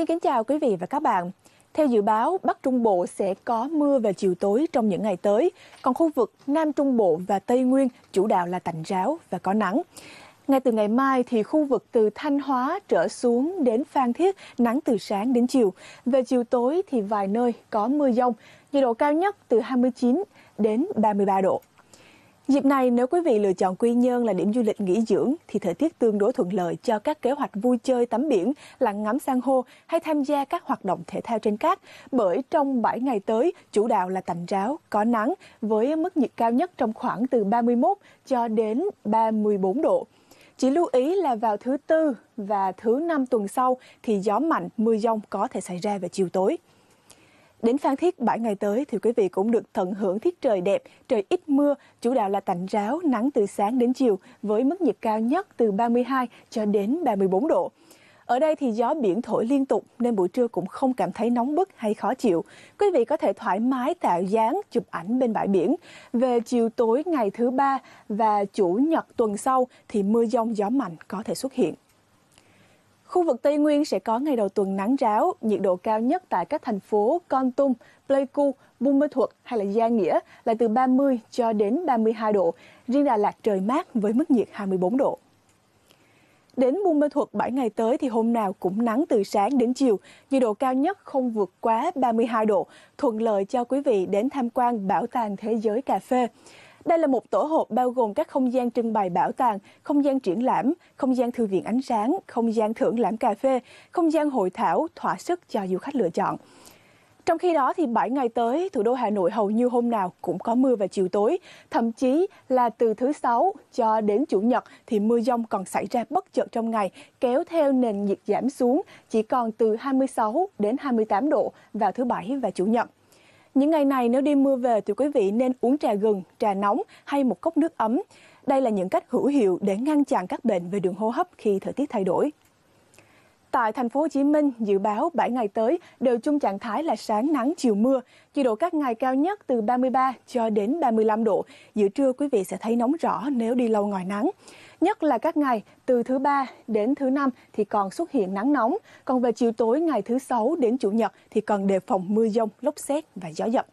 Xin kính chào quý vị và các bạn. Theo dự báo, Bắc Trung Bộ sẽ có mưa về chiều tối trong những ngày tới, còn khu vực Nam Trung Bộ và Tây Nguyên chủ đạo là tạnh ráo và có nắng. Ngay từ ngày mai thì khu vực từ Thanh Hóa trở xuống đến Phan Thiết nắng từ sáng đến chiều. Về chiều tối thì vài nơi có mưa dông, nhiệt độ cao nhất từ 29 đến 33 độ. Dịp này, nếu quý vị lựa chọn Quy Nhơn là điểm du lịch nghỉ dưỡng, thì thời tiết tương đối thuận lợi cho các kế hoạch vui chơi tắm biển, lặn ngắm san hô hay tham gia các hoạt động thể thao trên cát. Bởi trong 7 ngày tới, chủ đạo là tạnh ráo, có nắng, với mức nhiệt cao nhất trong khoảng từ 31 cho đến 34 độ. Chỉ lưu ý là vào thứ Tư và thứ Năm tuần sau thì gió mạnh, mưa dông có thể xảy ra về chiều tối. Đến Phan Thiết 7 ngày tới thì quý vị cũng được tận hưởng thiết trời đẹp, trời ít mưa, chủ đạo là tạnh ráo, nắng từ sáng đến chiều với mức nhiệt cao nhất từ 32 cho đến 34 độ. Ở đây thì gió biển thổi liên tục nên buổi trưa cũng không cảm thấy nóng bức hay khó chịu. Quý vị có thể thoải mái tạo dáng, chụp ảnh bên bãi biển. Về chiều tối ngày thứ ba và chủ nhật tuần sau thì mưa dông gió mạnh có thể xuất hiện. Khu vực Tây Nguyên sẽ có ngày đầu tuần nắng ráo, nhiệt độ cao nhất tại các thành phố Con Tum, Pleiku, Buôn Mê Thuột hay là Gia Nghĩa là từ 30 cho đến 32 độ. Riêng Đà Lạt trời mát với mức nhiệt 24 độ. Đến Buôn Mê Thuột 7 ngày tới thì hôm nào cũng nắng từ sáng đến chiều, nhiệt độ cao nhất không vượt quá 32 độ, thuận lợi cho quý vị đến tham quan Bảo tàng Thế giới Cà phê. Đây là một tổ hợp bao gồm các không gian trưng bày bảo tàng, không gian triển lãm, không gian thư viện ánh sáng, không gian thưởng lãm cà phê, không gian hội thảo, thỏa sức cho du khách lựa chọn. Trong khi đó thì 7 ngày tới, thủ đô Hà Nội hầu như hôm nào cũng có mưa vào chiều tối, thậm chí là từ thứ sáu cho đến chủ nhật thì mưa dông còn xảy ra bất chợt trong ngày, kéo theo nền nhiệt giảm xuống chỉ còn từ 26 đến 28 độ vào thứ bảy và chủ nhật. Những ngày này nếu đi mưa về thì quý vị nên uống trà gừng, trà nóng hay một cốc nước ấm. Đây là những cách hữu hiệu để ngăn chặn các bệnh về đường hô hấp khi thời tiết thay đổi. Tại thành phố Hồ Chí Minh, dự báo 7 ngày tới đều chung trạng thái là sáng nắng chiều mưa, nhiệt độ các ngày cao nhất từ 33 cho đến 35 độ. Giữa trưa quý vị sẽ thấy nóng rõ nếu đi lâu ngoài nắng. Nhất là các ngày từ thứ ba đến thứ năm thì còn xuất hiện nắng nóng, còn về chiều tối ngày thứ sáu đến chủ nhật thì cần đề phòng mưa dông, lốc xét và gió giật.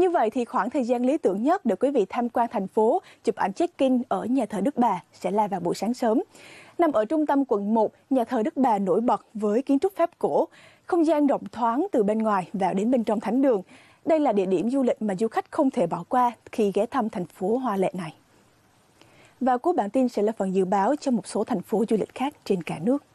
Như vậy thì khoảng thời gian lý tưởng nhất để quý vị tham quan thành phố, chụp ảnh check-in ở nhà thờ Đức Bà sẽ là vào buổi sáng sớm. Nằm ở trung tâm quận 1, nhà thờ Đức Bà nổi bật với kiến trúc Pháp cổ, không gian rộng thoáng từ bên ngoài vào đến bên trong thánh đường. Đây là địa điểm du lịch mà du khách không thể bỏ qua khi ghé thăm thành phố hoa lệ này. Và cuối bản tin sẽ là phần dự báo cho một số thành phố du lịch khác trên cả nước.